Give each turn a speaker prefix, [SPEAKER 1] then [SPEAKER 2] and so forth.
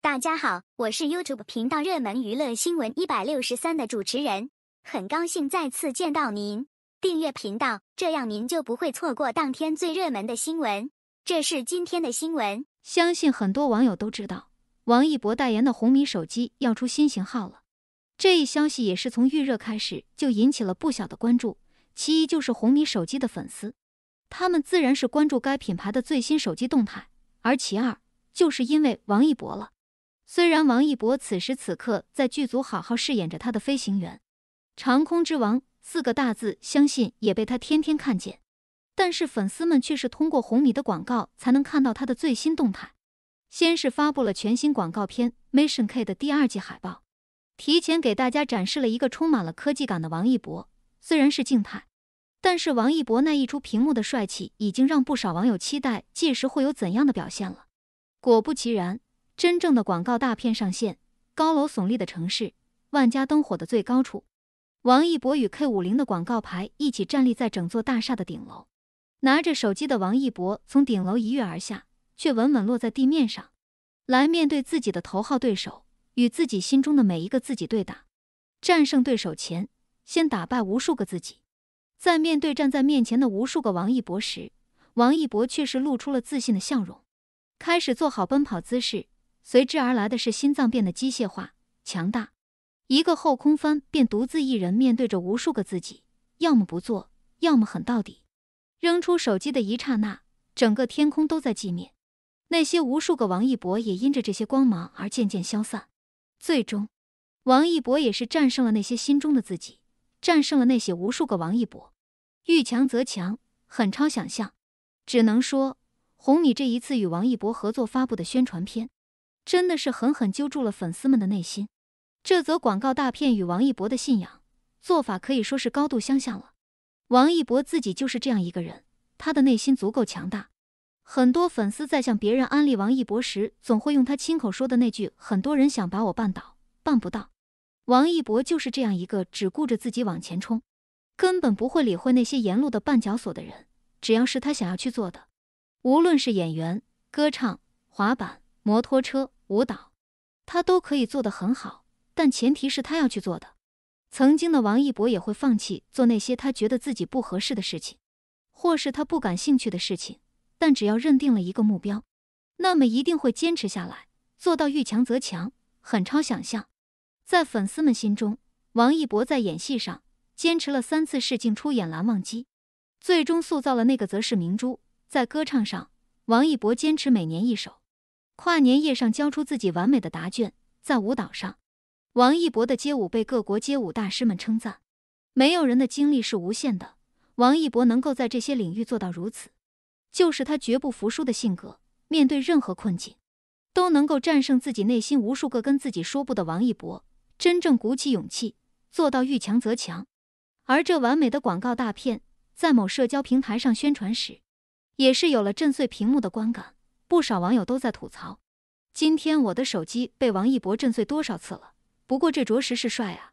[SPEAKER 1] 大家好，我是 YouTube 频道热门娱乐新闻一百六十三的主持人，很高兴再次见到您。订阅频道，这样您就不会错过当天最热门的新闻。这是今天的新闻，相信很多网友都知道，王一博代言的红米手机要出新型号了。这一消息也是从预热开始就引起了不小的关注，其一就是红米手机的粉丝，他们自然是关注该品牌的最新手机动态；而其二就是因为王一博了。虽然王一博此时此刻在剧组好好饰演着他的飞行员，“长空之王”四个大字，相信也被他天天看见，但是粉丝们却是通过红米的广告才能看到他的最新动态。先是发布了全新广告片《Mission K》的第二季海报，提前给大家展示了一个充满了科技感的王一博。虽然是静态，但是王一博那一出屏幕的帅气，已经让不少网友期待届时会有怎样的表现了。果不其然。真正的广告大片上线，高楼耸立的城市，万家灯火的最高处，王一博与 K 五零的广告牌一起站立在整座大厦的顶楼。拿着手机的王一博从顶楼一跃而下，却稳稳落在地面上。来面对自己的头号对手，与自己心中的每一个自己对打。战胜对手前，先打败无数个自己。在面对站在面前的无数个王一博时，王一博却是露出了自信的笑容，开始做好奔跑姿势。随之而来的是心脏变得机械化、强大，一个后空翻便独自一人面对着无数个自己，要么不做，要么狠到底。扔出手机的一刹那，整个天空都在寂灭，那些无数个王一博也因着这些光芒而渐渐消散。最终，王一博也是战胜了那些心中的自己，战胜了那些无数个王一博。遇强则强，很超想象。只能说，红米这一次与王一博合作发布的宣传片。真的是狠狠揪住了粉丝们的内心。这则广告大片与王一博的信仰做法可以说是高度相像了。王一博自己就是这样一个人，他的内心足够强大。很多粉丝在向别人安利王一博时，总会用他亲口说的那句：“很多人想把我绊倒，绊不到。”王一博就是这样一个只顾着自己往前冲，根本不会理会那些沿路的绊脚索的人。只要是他想要去做的，无论是演员、歌唱、滑板、摩托车。舞蹈，他都可以做的很好，但前提是他要去做的。曾经的王一博也会放弃做那些他觉得自己不合适的事情，或是他不感兴趣的事情。但只要认定了一个目标，那么一定会坚持下来，做到遇强则强，很超想象。在粉丝们心中，王一博在演戏上坚持了三次试镜出演《蓝忘机》，最终塑造了那个则是明珠。在歌唱上，王一博坚持每年一首。跨年夜上交出自己完美的答卷，在舞蹈上，王一博的街舞被各国街舞大师们称赞。没有人的精力是无限的，王一博能够在这些领域做到如此，就是他绝不服输的性格。面对任何困境，都能够战胜自己内心无数个跟自己说不的王一博，真正鼓起勇气做到遇强则强。而这完美的广告大片，在某社交平台上宣传时，也是有了震碎屏幕的观感。不少网友都在吐槽，今天我的手机被王一博震碎多少次了？不过这着实是帅啊！